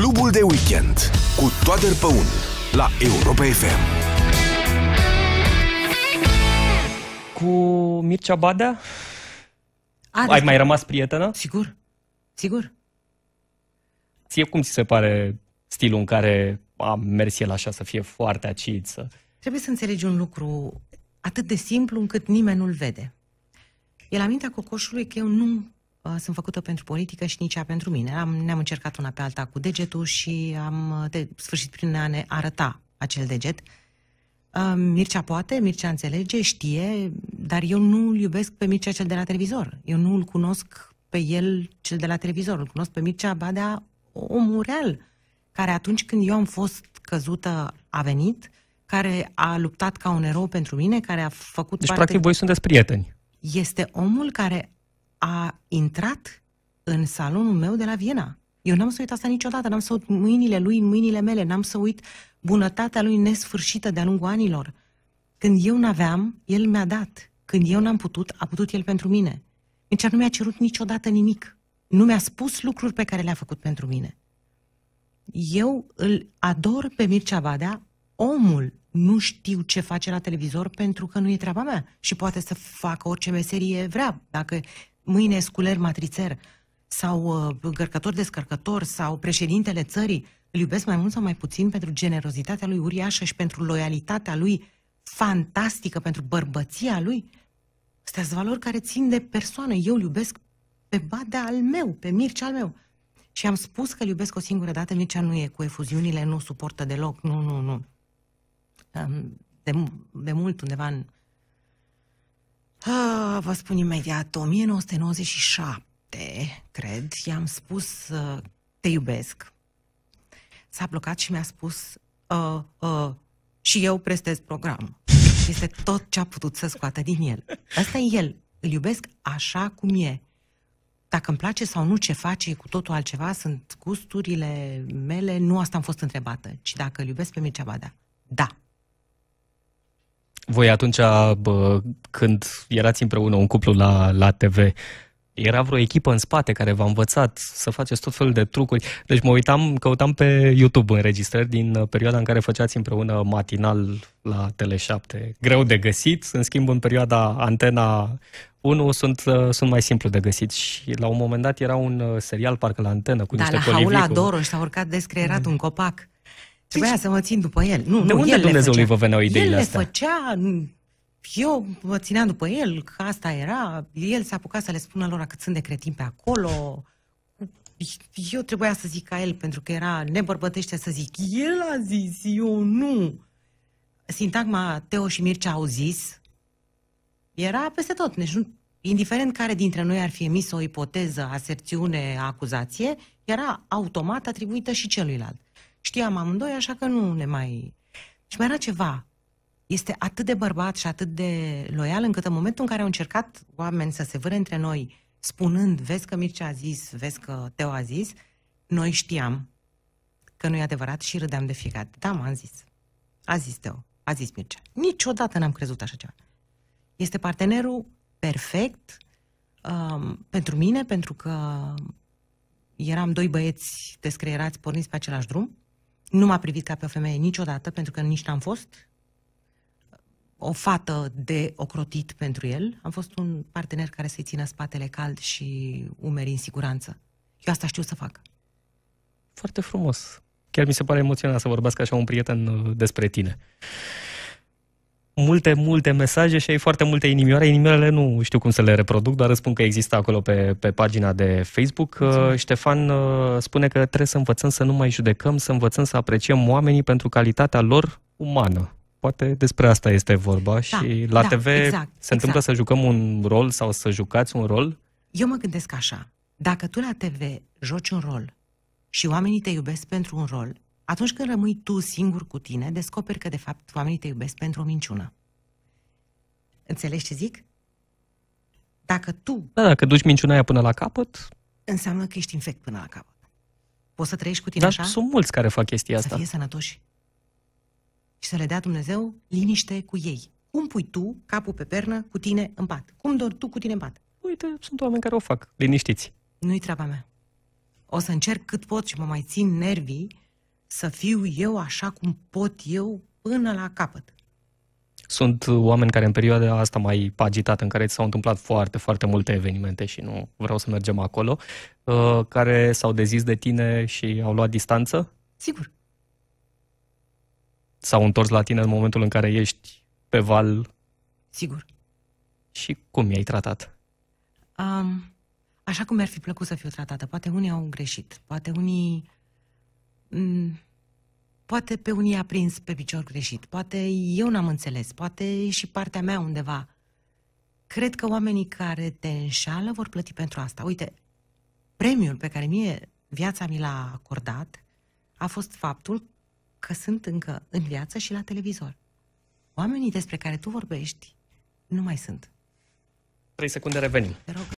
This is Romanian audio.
Clubul de weekend cu Toader Păun la Europa FM. Cu Mircea Badea? A, Ai da. mai rămas prietenă? Sigur, sigur. Ție cum ți se pare stilul în care a mers el așa să fie foarte acid? Să... Trebuie să înțelegi un lucru atât de simplu încât nimeni nu-l vede. E la mintea cocoșului că eu nu Uh, sunt făcută pentru politică și nici ea pentru mine. Am, ne-am încercat una pe alta cu degetul și am uh, de, sfârșit prin a ne arăta acel deget. Uh, Mircea poate, Mircea înțelege, știe, dar eu nu îl iubesc pe Mircea cel de la televizor. Eu nu îl cunosc pe el cel de la televizor, îl cunosc pe Mircea Badea, omul real, care atunci când eu am fost căzută a venit, care a luptat ca un erou pentru mine, care a făcut Deci, parte... practic, voi sunteți prieteni. Este omul care a intrat în salonul meu de la Viena. Eu n-am să uit asta niciodată, n-am să uit mâinile lui în mâinile mele, n-am să uit bunătatea lui nesfârșită de-a lungul anilor. Când eu n-aveam, el mi-a dat. Când eu n-am putut, a putut el pentru mine. Deci nu mi-a cerut niciodată nimic. Nu mi-a spus lucruri pe care le-a făcut pentru mine. Eu îl ador pe Mircea Badea, omul. Nu știu ce face la televizor pentru că nu e treaba mea și poate să facă orice meserie vrea. Dacă mâine sculer matrițer sau uh, încărcător descărcător sau președintele țării, îl iubesc mai mult sau mai puțin pentru generozitatea lui uriașă și pentru loialitatea lui fantastică, pentru bărbăția lui. Astea sunt valori care țin de persoană. Eu îl iubesc pe badea al meu, pe Mircea al meu. Și am spus că îl iubesc o singură dată, Mircea nu e cu efuziunile, nu suportă deloc, nu, nu, nu. De, de mult, undeva în Ah, vă spun imediat, 1997, cred, i-am spus uh, te iubesc. S-a blocat și mi-a spus uh, uh, și eu prestez program. Este tot ce a putut să scoată din el. Asta e el. Îl iubesc așa cum e. Dacă îmi place sau nu ce face, e cu totul altceva, sunt gusturile mele, nu asta am fost întrebată, ci dacă îl iubesc pe Mircea Badea. Da voi atunci, bă, când erați împreună un cuplu la, la TV, era vreo echipă în spate care v-a învățat să faceți tot felul de trucuri. Deci mă uitam, căutam pe YouTube înregistrări din uh, perioada în care făceați împreună matinal la Tele7. Greu de găsit, în schimb în perioada Antena 1 sunt, uh, sunt mai simplu de găsit și la un moment dat era un uh, serial parcă la antenă cu da, niște la colivicu. Haula Doroș s-a urcat des, era mm. un copac. Deci, trebuia să mă țin după el. Nu, de nu, unde el Dumnezeu lui vă veneau ideile el astea? El le făcea, eu mă țineam după el, că asta era, el s-a apucat să le spună lor cât sunt de cretin pe acolo, eu trebuia să zic ca el, pentru că era nebărbătește să zic, el a zis, eu nu. Sintagma Teo și Mircea au zis, era peste tot, deci nu, indiferent care dintre noi ar fi emis o ipoteză, aserțiune, acuzație, era automat atribuită și celuilalt. Știam amândoi, așa că nu ne mai... Și mai era ceva. Este atât de bărbat și atât de loial încât în momentul în care au încercat oameni să se vâre între noi, spunând, vezi că Mircea a zis, vezi că Teo a zis, noi știam că nu e adevărat și râdeam de fiecare. Da, m-am zis. A zis Teo, a zis Mircea. Niciodată n-am crezut așa ceva. Este partenerul perfect um, pentru mine, pentru că eram doi băieți descreierați porniți pe același drum nu m-a privit ca pe o femeie niciodată, pentru că nici n-am fost o fată de ocrotit pentru el. Am fost un partener care să-i țină spatele cald și umeri în siguranță. Eu asta știu să fac. Foarte frumos. Chiar mi se pare emoționant să vorbească așa un prieten uh, despre tine multe, multe mesaje și ai foarte multe inimioare. Inimioarele nu știu cum să le reproduc, dar răspund că există acolo pe, pe pagina de Facebook. Uh, Mulțumesc. Ștefan uh, spune că trebuie să învățăm să nu mai judecăm, să învățăm să apreciem oamenii pentru calitatea lor umană. Poate despre asta este vorba da, și la da, TV exact, se exact. întâmplă exact. să jucăm un rol sau să jucați un rol? Eu mă gândesc așa, dacă tu la TV joci un rol și oamenii te iubesc pentru un rol, atunci când rămâi tu singur cu tine, descoperi că, de fapt, oamenii te iubesc pentru o minciună. Înțelegi ce zic? Dacă tu... Da, dacă duci minciuna aia până la capăt... Înseamnă că ești infect până la capăt. Poți să trăiești cu tine Dar așa? sunt mulți care fac chestia asta. Să fie sănătoși. Și să le dea Dumnezeu liniște cu ei. Cum pui tu capul pe pernă cu tine în pat? Cum dor tu cu tine în pat? Uite, sunt oameni care o fac, liniștiți. Nu-i treaba mea. O să încerc cât pot și mă mai țin nervii să fiu eu așa cum pot eu până la capăt. Sunt oameni care în perioada asta mai agitată, în care s-au întâmplat foarte, foarte multe evenimente și nu vreau să mergem acolo, uh, care s-au dezis de tine și au luat distanță? Sigur. S-au întors la tine în momentul în care ești pe val? Sigur. Și cum i-ai tratat? Um, așa cum mi-ar fi plăcut să fiu tratată. Poate unii au greșit, poate unii Mm, poate pe unii a prins pe picior greșit, poate eu n-am înțeles, poate și partea mea undeva. Cred că oamenii care te înșală vor plăti pentru asta. Uite, premiul pe care mie viața mi l-a acordat a fost faptul că sunt încă în viață și la televizor. Oamenii despre care tu vorbești nu mai sunt. 3 secunde revenim. Te rog.